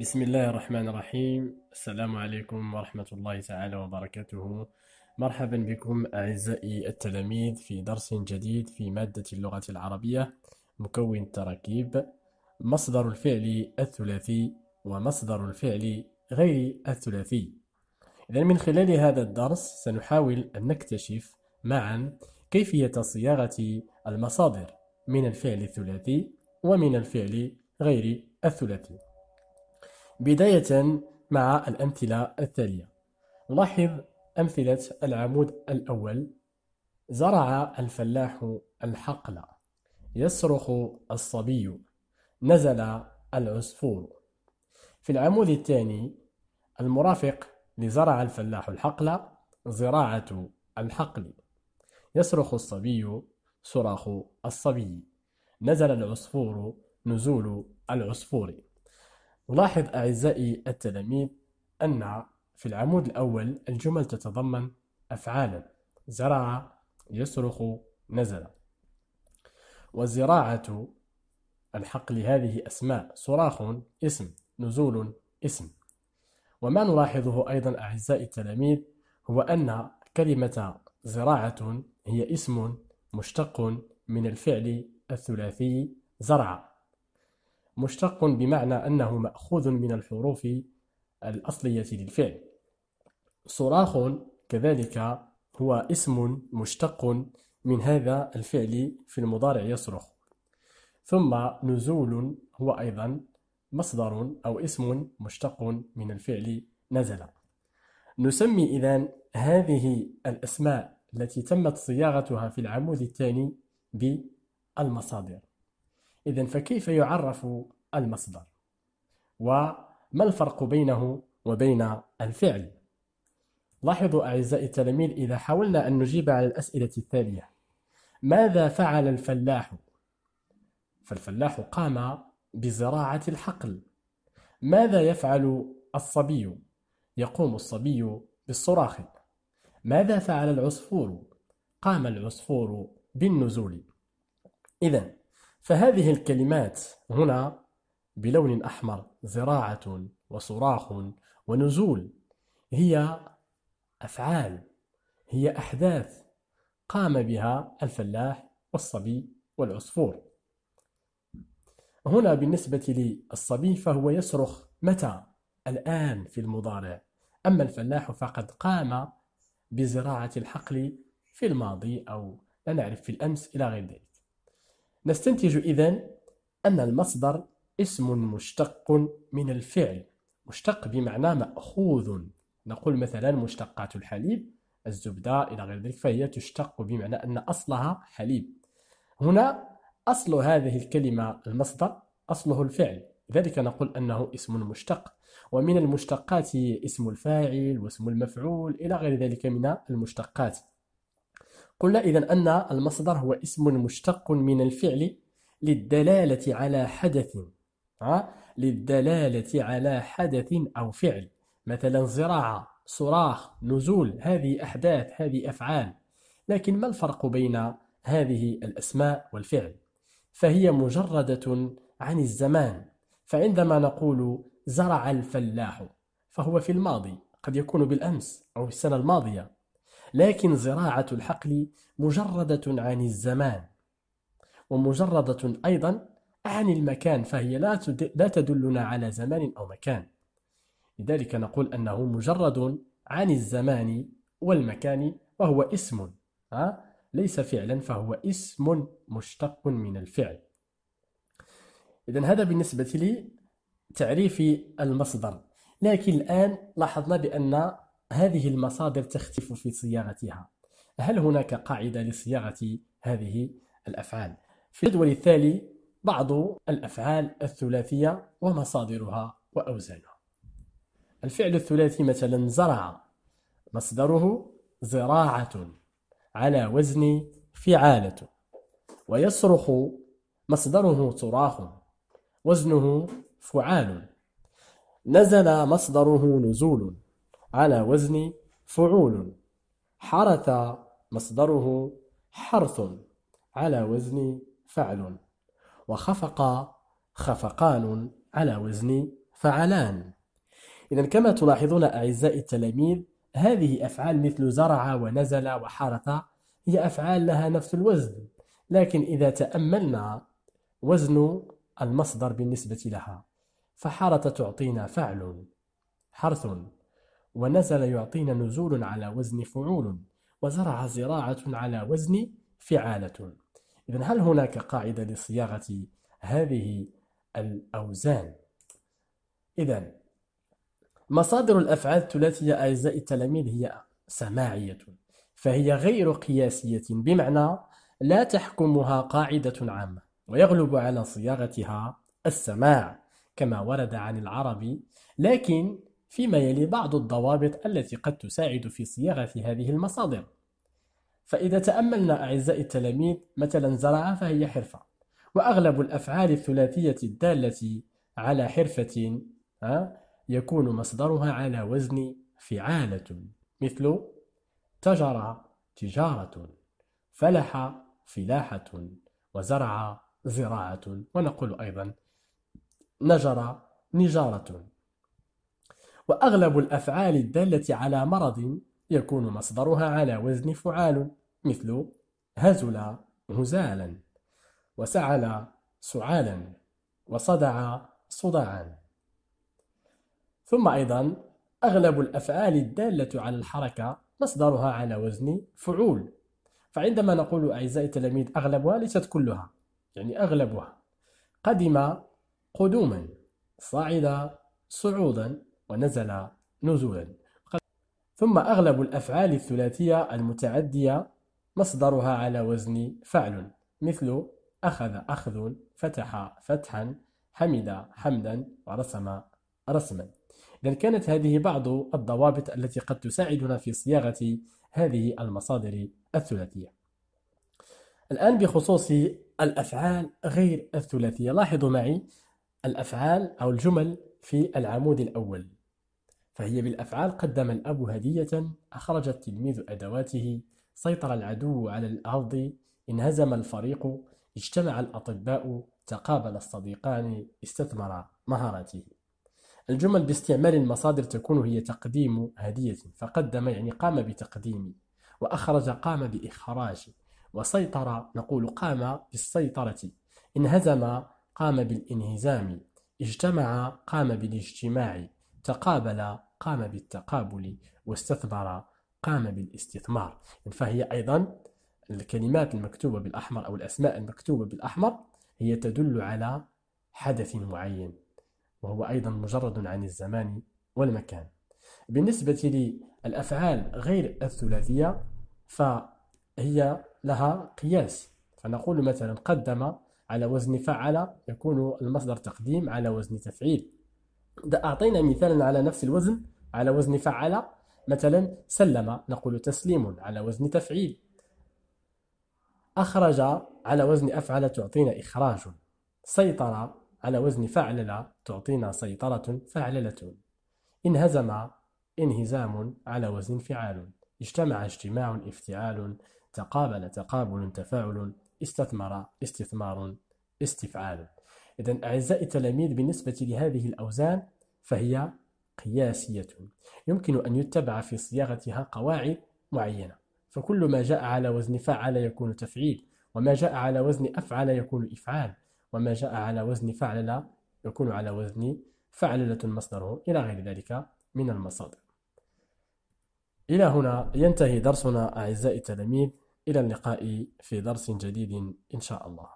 بسم الله الرحمن الرحيم السلام عليكم ورحمة الله تعالى وبركاته مرحبا بكم أعزائي التلاميذ في درس جديد في مادة اللغة العربية مكون التراكيب مصدر الفعل الثلاثي ومصدر الفعل غير الثلاثي إذا من خلال هذا الدرس سنحاول أن نكتشف معا كيفية صياغة المصادر من الفعل الثلاثي ومن الفعل غير الثلاثي بداية مع الأمثلة التالية لاحظ أمثلة العمود الأول زرع الفلاح الحقل يصرخ الصبي نزل العصفور في العمود الثاني المرافق لزرع الفلاح الحقل زراعة الحقل يصرخ الصبي صراخ الصبي نزل العصفور نزول العصفور نلاحظ أعزائي التلاميذ أن في العمود الأول الجمل تتضمن أفعالا زرع يصرخ نزل وزراعة الحقل هذه أسماء صراخ اسم نزول اسم وما نلاحظه أيضا أعزائي التلاميذ هو أن كلمة زراعة هي اسم مشتق من الفعل الثلاثي زرع مشتق بمعنى أنه مأخوذ من الحروف الأصلية للفعل صراخ كذلك هو اسم مشتق من هذا الفعل في المضارع يصرخ ثم نزول هو أيضا مصدر أو اسم مشتق من الفعل نزل نسمي إذا هذه الأسماء التي تمت صياغتها في العمود الثاني بالمصادر إذا فكيف يعرف المصدر؟ وما الفرق بينه وبين الفعل؟ لاحظوا أعزائي التلاميذ إذا حاولنا أن نجيب على الأسئلة التالية ماذا فعل الفلاح؟ فالفلاح قام بزراعة الحقل ماذا يفعل الصبي؟ يقوم الصبي بالصراخ ماذا فعل العصفور؟ قام العصفور بالنزول إذا فهذه الكلمات هنا بلون أحمر زراعة وصراخ ونزول هي أفعال هي أحداث قام بها الفلاح والصبي والعصفور هنا بالنسبة للصبي فهو يصرخ متى؟ الآن في المضارع أما الفلاح فقد قام بزراعة الحقل في الماضي أو لا نعرف في الأمس إلى غير ذلك نستنتج إذن أن المصدر اسم مشتق من الفعل مشتق بمعنى مأخوذ نقول مثلا مشتقات الحليب الزبدة إلى غير ذلك فهي تشتق بمعنى أن أصلها حليب هنا أصل هذه الكلمة المصدر أصله الفعل لذلك نقول أنه اسم مشتق ومن المشتقات اسم الفاعل واسم المفعول إلى غير ذلك من المشتقات قلنا إذا أن المصدر هو اسم مشتق من الفعل للدلالة على حدث للدلالة على حدث أو فعل مثلا زراعة صراخ نزول هذه أحداث هذه أفعال لكن ما الفرق بين هذه الأسماء والفعل فهي مجردة عن الزمان فعندما نقول زرع الفلاح فهو في الماضي قد يكون بالأمس أو السنة الماضية لكن زراعة الحقل مجردة عن الزمان ومجردة أيضا عن المكان فهي لا لا تدلنا على زمان أو مكان لذلك نقول أنه مجرد عن الزمان والمكان وهو اسم ليس فعلا فهو اسم مشتق من الفعل إذا هذا بالنسبة لي تعريف المصدر لكن الآن لاحظنا بأن هذه المصادر تختلف في صياغتها هل هناك قاعدة لصياغة هذه الأفعال؟ في الجدول التالي بعض الأفعال الثلاثية ومصادرها وأوزانها الفعل الثلاثي مثلا زرع مصدره زراعة على وزن فعالة ويصرخ مصدره صراخ وزنه فعال نزل مصدره نزول على وزن فعول حرث مصدره حرث على وزن فعل وخفق خفقان على وزن فعلان إذا كما تلاحظون أعزائي التلاميذ هذه أفعال مثل زرع ونزل وحرث هي أفعال لها نفس الوزن لكن إذا تأملنا وزن المصدر بالنسبة لها فحرث تعطينا فعل حرث ونزل يعطينا نزول على وزن فعول وزرع زراعة على وزن فعالة إذا هل هناك قاعدة لصياغة هذه الأوزان؟ إذا مصادر الأفعال الثلاثية أعزائي التلاميذ هي سماعية فهي غير قياسية بمعنى لا تحكمها قاعدة عامة ويغلب على صياغتها السماع كما ورد عن العرب لكن فيما يلي بعض الضوابط التي قد تساعد في صياغة هذه المصادر فإذا تأملنا أعزائي التلاميذ مثلا زرع فهي حرفة وأغلب الأفعال الثلاثية الدالة على حرفة يكون مصدرها على وزن فعالة مثل تجر تجارة فلح فلاحة وزرع زراعة ونقول أيضا نجر نجارة وأغلب الأفعال الدالة على مرض يكون مصدرها على وزن فعال مثل هزل هزالا وسعل سعالا وصدع صداعا ثم أيضا أغلب الأفعال الدالة على الحركة مصدرها على وزن فعول فعندما نقول أعزائي التلاميذ أغلبها ليست كلها يعني أغلبها قدم قدوما صعد صعودا ونزل نزولا ثم أغلب الأفعال الثلاثية المتعدية مصدرها على وزن فعل مثل أخذ أخذ فتح فتحا حمد حمدا ورسم رسما إذا كانت هذه بعض الضوابط التي قد تساعدنا في صياغة هذه المصادر الثلاثية الآن بخصوص الأفعال غير الثلاثية لاحظوا معي الأفعال أو الجمل في العمود الأول فهي بالأفعال قدم الأب هدية أخرج التلميذ أدواته سيطر العدو على الأرض انهزم الفريق اجتمع الأطباء تقابل الصديقان استثمر مهاراته الجمل باستعمال المصادر تكون هي تقديم هدية فقدم يعني قام بتقديم وأخرج قام بإخراج وسيطر نقول قام بالسيطرة انهزم قام بالانهزام اجتمع قام بالاجتماع تقابل قام بالتقابل واستثمر قام بالاستثمار فهي أيضا الكلمات المكتوبة بالأحمر أو الأسماء المكتوبة بالأحمر هي تدل على حدث معين وهو أيضا مجرد عن الزمان والمكان بالنسبة للأفعال غير الثلاثية فهي لها قياس فنقول مثلا قدم على وزن فعل يكون المصدر تقديم على وزن تفعيل أعطينا مثالا على نفس الوزن على وزن فعل مثلا سلم نقول تسليم على وزن تفعيل أخرج على وزن أفعل تعطينا إخراج سيطر على وزن فعلل تعطينا سيطرة فعللة انهزم انهزام على وزن انفعال اجتمع اجتماع افتعال تقابل تقابل تفاعل استثمر استثمار استفعال إذا أعزائي التلاميذ بالنسبة لهذه الأوزان فهي قياسية يمكن أن يتبع في صياغتها قواعد معينة فكل ما جاء على وزن فعل يكون تفعيل وما جاء على وزن أفعل يكون إفعال وما جاء على وزن فعلل يكون على وزن فعللة مصدره إلى غير ذلك من المصادر إلى هنا ينتهي درسنا أعزائي التلاميذ إلى اللقاء في درس جديد إن شاء الله